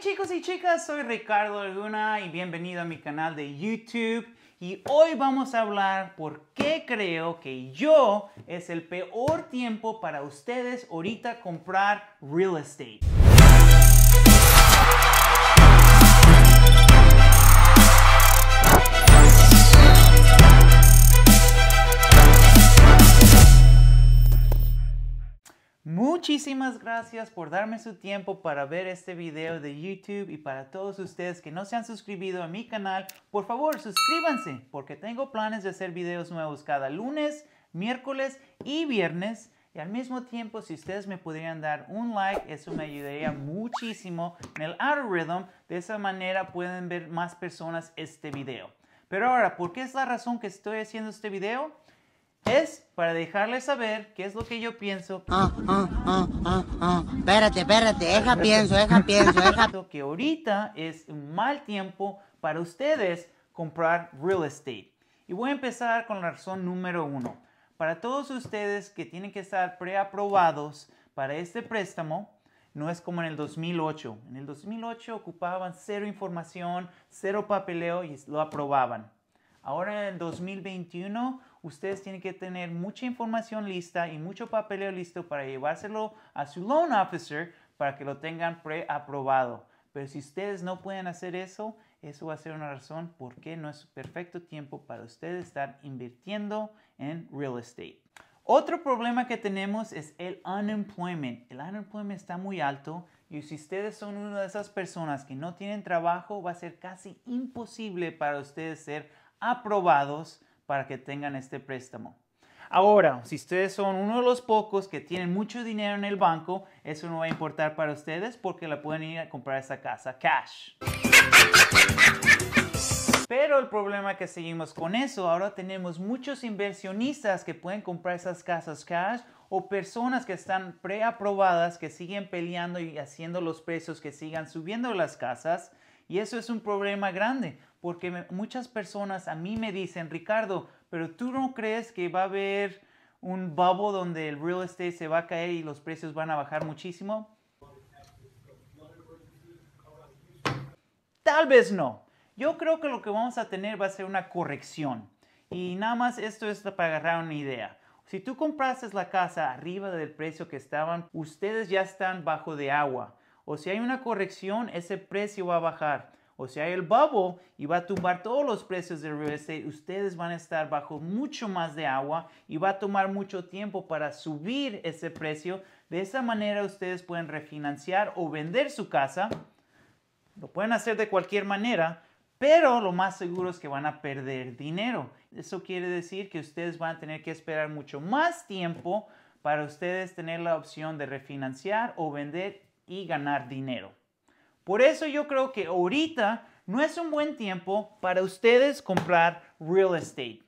chicos y chicas, soy Ricardo Laguna y bienvenido a mi canal de YouTube. Y hoy vamos a hablar por qué creo que yo es el peor tiempo para ustedes ahorita comprar real estate. Muchísimas gracias por darme su tiempo para ver este video de YouTube y para todos ustedes que no se han suscrito a mi canal, por favor suscríbanse porque tengo planes de hacer videos nuevos cada lunes, miércoles y viernes. Y al mismo tiempo, si ustedes me pudieran dar un like, eso me ayudaría muchísimo en el algoritmo. De esa manera pueden ver más personas este video. Pero ahora, ¿por qué es la razón que estoy haciendo este video? Es para dejarles saber qué es lo que yo pienso. Ah, ah, ah, ah, Espérate, espérate, deja pienso, deja pienso, deja. Que ahorita es un mal tiempo para ustedes comprar real estate. Y voy a empezar con la razón número uno. Para todos ustedes que tienen que estar preaprobados para este préstamo, no es como en el 2008. En el 2008 ocupaban cero información, cero papeleo y lo aprobaban. Ahora en el 2021 ustedes tienen que tener mucha información lista y mucho papeleo listo para llevárselo a su loan officer para que lo tengan preaprobado. Pero si ustedes no pueden hacer eso, eso va a ser una razón por qué no es perfecto tiempo para ustedes estar invirtiendo en real estate. Otro problema que tenemos es el unemployment. El unemployment está muy alto y si ustedes son una de esas personas que no tienen trabajo, va a ser casi imposible para ustedes ser aprobados para que tengan este préstamo. Ahora, si ustedes son uno de los pocos que tienen mucho dinero en el banco, eso no va a importar para ustedes porque la pueden ir a comprar esa casa cash. Pero el problema que seguimos con eso, ahora tenemos muchos inversionistas que pueden comprar esas casas cash o personas que están preaprobadas que siguen peleando y haciendo los precios que sigan subiendo las casas y eso es un problema grande, porque muchas personas a mí me dicen, Ricardo, pero tú no crees que va a haber un bubble donde el real estate se va a caer y los precios van a bajar muchísimo? Tal vez no. Yo creo que lo que vamos a tener va a ser una corrección. Y nada más esto es para agarrar una idea. Si tú compraste la casa arriba del precio que estaban, ustedes ya están bajo de agua o si hay una corrección, ese precio va a bajar. O si hay el bubble y va a tumbar todos los precios del real estate, ustedes van a estar bajo mucho más de agua y va a tomar mucho tiempo para subir ese precio. De esa manera ustedes pueden refinanciar o vender su casa. Lo pueden hacer de cualquier manera, pero lo más seguro es que van a perder dinero. Eso quiere decir que ustedes van a tener que esperar mucho más tiempo para ustedes tener la opción de refinanciar o vender y ganar dinero. Por eso yo creo que ahorita no es un buen tiempo para ustedes comprar real estate.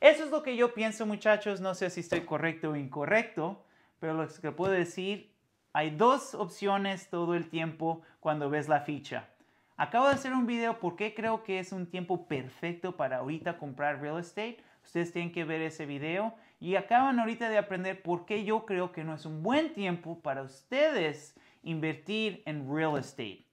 Eso es lo que yo pienso muchachos, no sé si estoy correcto o incorrecto, pero lo que puedo decir, hay dos opciones todo el tiempo cuando ves la ficha. Acabo de hacer un video porque creo que es un tiempo perfecto para ahorita comprar real estate. Ustedes tienen que ver ese video y acaban ahorita de aprender por qué yo creo que no es un buen tiempo para ustedes invertir en real estate.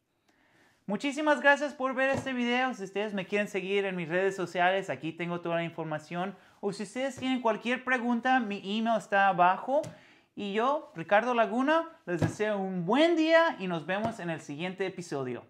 Muchísimas gracias por ver este video. Si ustedes me quieren seguir en mis redes sociales, aquí tengo toda la información. O si ustedes tienen cualquier pregunta, mi email está abajo. Y yo, Ricardo Laguna, les deseo un buen día y nos vemos en el siguiente episodio.